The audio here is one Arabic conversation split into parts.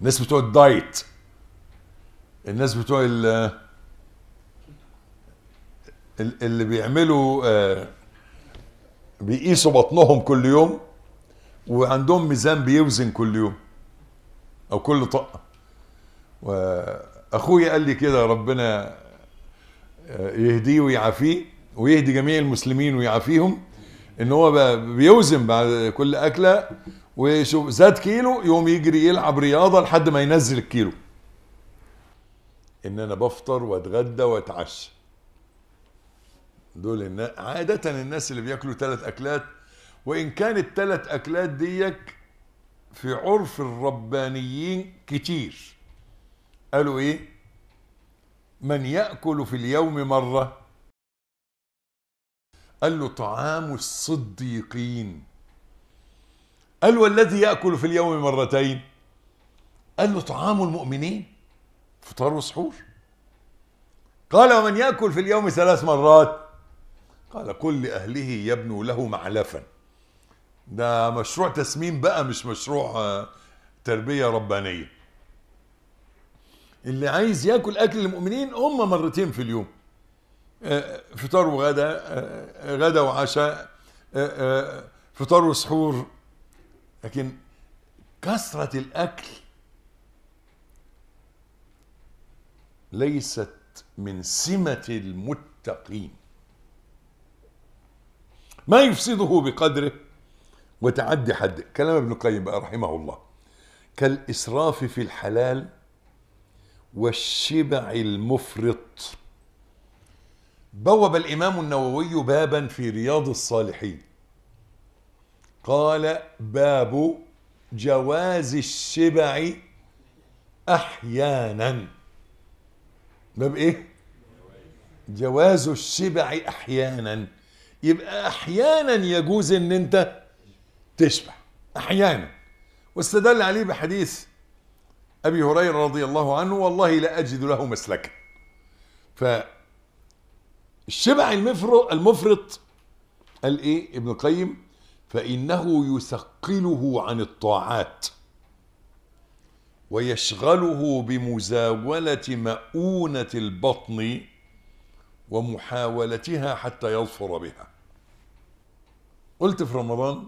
الناس بتوع الدايت الناس بتوع ال اللي بيعملوا آه، بيقيسوا بطنهم كل يوم وعندهم ميزان بيوزن كل يوم او كل طاقه واخويا قال لي كده ربنا آه، يهديه ويعافيه ويهدي جميع المسلمين ويعافيهم ان هو بيوزن بعد كل اكله وشوف زاد كيلو يقوم يجري يلعب رياضه لحد ما ينزل الكيلو ان انا بفطر واتغدى واتعشى دول الناس عاده الناس اللي بياكلوا ثلاث اكلات وان كان الثلاث اكلات ديك في عرف الربانيين كتير قالوا ايه من ياكل في اليوم مره قال له طعام الصديقين قال والذي يأكل في اليوم مرتين قال له طعام المؤمنين فطار وسحور قال ومن يأكل في اليوم ثلاث مرات قال قل لأهله يبنوا له معلفا ده مشروع تسمين بقى مش مشروع آه، تربية ربانية اللي عايز ياكل أكل المؤمنين هم مرتين في اليوم آه، فطار وغدا آه، غدا وعشاء فطار وسحور لكن كثرة الأكل ليست من سمة المتقين ما يفسده بقدره وتعدي حده كلام ابن القيم رحمه الله كالإسراف في الحلال والشبع المفرط بوب الإمام النووي بابا في رياض الصالحين قال باب جواز الشبع احيانا باب ايه جواز الشبع احيانا يبقى احيانا يجوز ان انت تشبع احيانا واستدل عليه بحديث ابي هريره رضي الله عنه والله لا اجد له مسلكا فالشبع المفرط المفرط قال ايه ابن القيم فإنه يثقله عن الطاعات ويشغله بمزاولة مؤونة البطن ومحاولتها حتى يظفر بها قلت في رمضان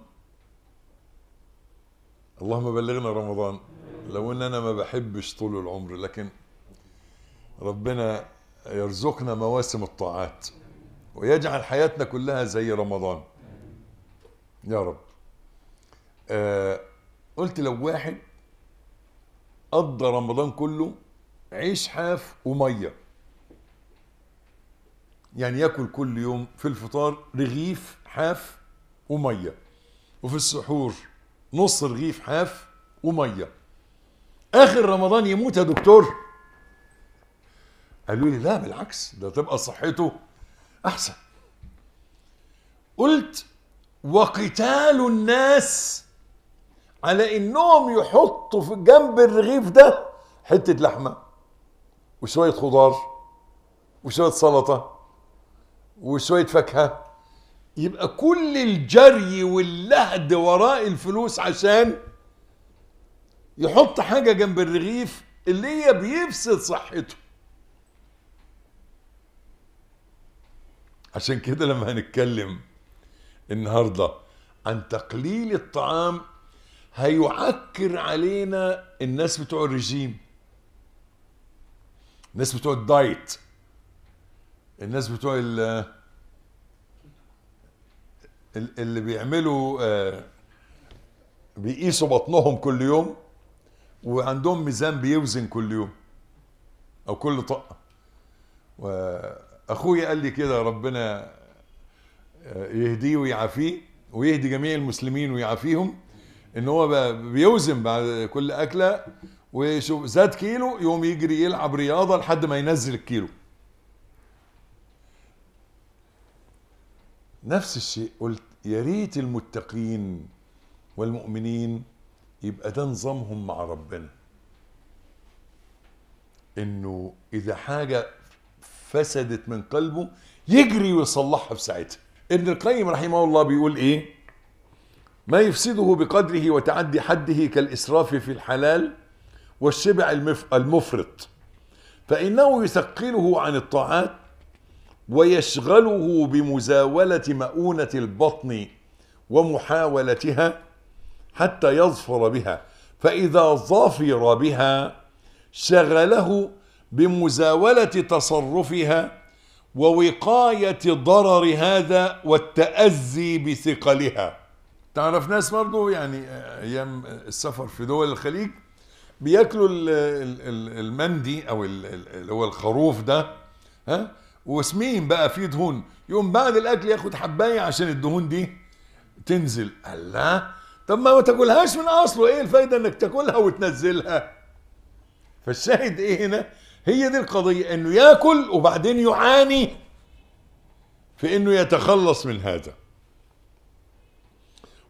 اللهم بلغنا رمضان لو ان انا ما بحبش طول العمر لكن ربنا يرزقنا مواسم الطاعات ويجعل حياتنا كلها زي رمضان يا رب آه قلت لو واحد قضى رمضان كله عيش حاف وميه يعني ياكل كل يوم في الفطار رغيف حاف وميه وفي السحور نص رغيف حاف وميه اخر رمضان يموت يا دكتور قالوا لي لا بالعكس ده تبقى صحته احسن قلت وقتال الناس على انهم يحطوا في جنب الرغيف ده حته لحمه وشويه خضار وشويه سلطه وشويه فاكهه يبقى كل الجري واللهد وراء الفلوس عشان يحط حاجه جنب الرغيف اللي هي بيفسد صحته عشان كده لما هنتكلم النهارده عن تقليل الطعام هيعكر علينا الناس بتوع الرجيم الناس بتوع الدايت الناس بتوع ال اللي بيعملوا آه، بيقيسوا بطنهم كل يوم وعندهم ميزان بيوزن كل يوم او كل طاقه واخويا قال لي كده ربنا آه، يهديه ويعافيه ويهدي جميع المسلمين ويعافيهم ان هو بيوزن بعد كل اكله ويشوف زاد كيلو يقوم يجري يلعب رياضه لحد ما ينزل الكيلو نفس الشيء قلت يا ريت المتقين والمؤمنين يبقى ده نظامهم مع ربنا انه اذا حاجه فسدت من قلبه يجري ويصلحها في ساعتها ابن القيم رحمه الله بيقول ايه ما يفسده بقدره وتعدي حده كالإسراف في الحلال والشبع المفرط فإنه يثقله عن الطاعات ويشغله بمزاولة مؤونة البطن ومحاولتها حتى يظفر بها فإذا ظفر بها شغله بمزاولة تصرفها ووقاية ضرر هذا والتأزي بثقلها تعرف ناس برضو يعني آه، أيام السفر في دول الخليج بياكلوا المندي او اللي هو الخروف ده ها وسمين بقى فيه دهون يقوم بعد الاكل ياخد حبايه عشان الدهون دي تنزل الله طب ما ما تاكلهاش من اصله ايه الفايده انك تاكلها وتنزلها فالشاهد ايه هنا هي دي القضية انه ياكل وبعدين يعاني في انه يتخلص من هذا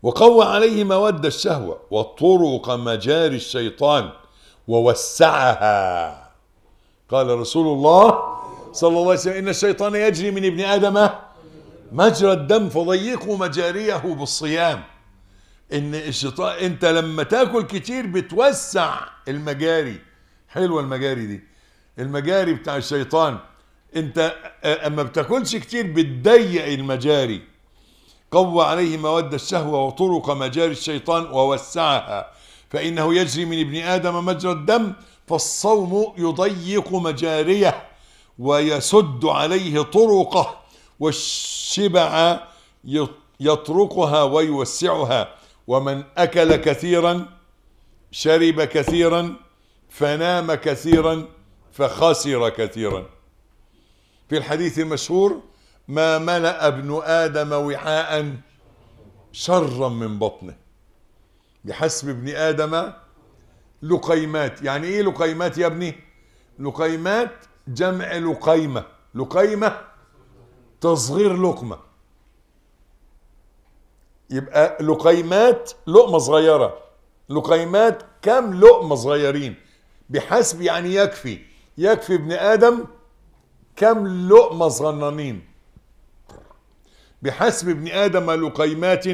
وقوى عليه مواد الشهوة وطرق مجاري الشيطان ووسعها قال رسول الله صلى الله عليه وسلم إن الشيطان يجري من ابن آدم مجرى الدم فضيقوا مجاريه بالصيام إن الشيطان أنت لما تاكل كتير بتوسع المجاري حلوة المجاري دي المجاري بتاع الشيطان انت اما بتاكلش كتير بتضيق المجاري قوى عليه مواد الشهوة وطرق مجاري الشيطان ووسعها فإنه يجري من ابن آدم مجرى الدم فالصوم يضيق مجاريه ويسد عليه طرقه والشبع يطرقها ويوسعها ومن أكل كثيرا شرب كثيرا فنام كثيرا فخسر كثيرا في الحديث المشهور ما ملأ ابن آدم وعاء شرا من بطنه بحسب ابن آدم لقيمات يعني ايه لقيمات يا ابني لقيمات جمع لقيمة لقيمة تصغير لقمة يبقى لقيمات لقمة صغيرة لقيمات كم لقمة صغيرين بحسب يعني يكفي يكفي ابن آدم كم لقمة صغننين بحسب ابن آدم لقيمات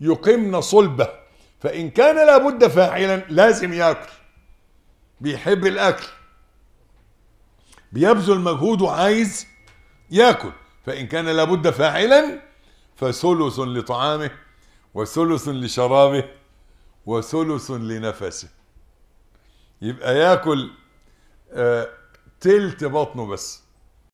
يقمن صلبة فإن كان لابد فاعلا لازم يأكل بيحب الأكل بيبذل مجهود وعايز يأكل فإن كان لابد فاعلا فثلث لطعامه وثلث لشرابه وثلث لنفسه يبقى ياكل آه، تلت بطنه بس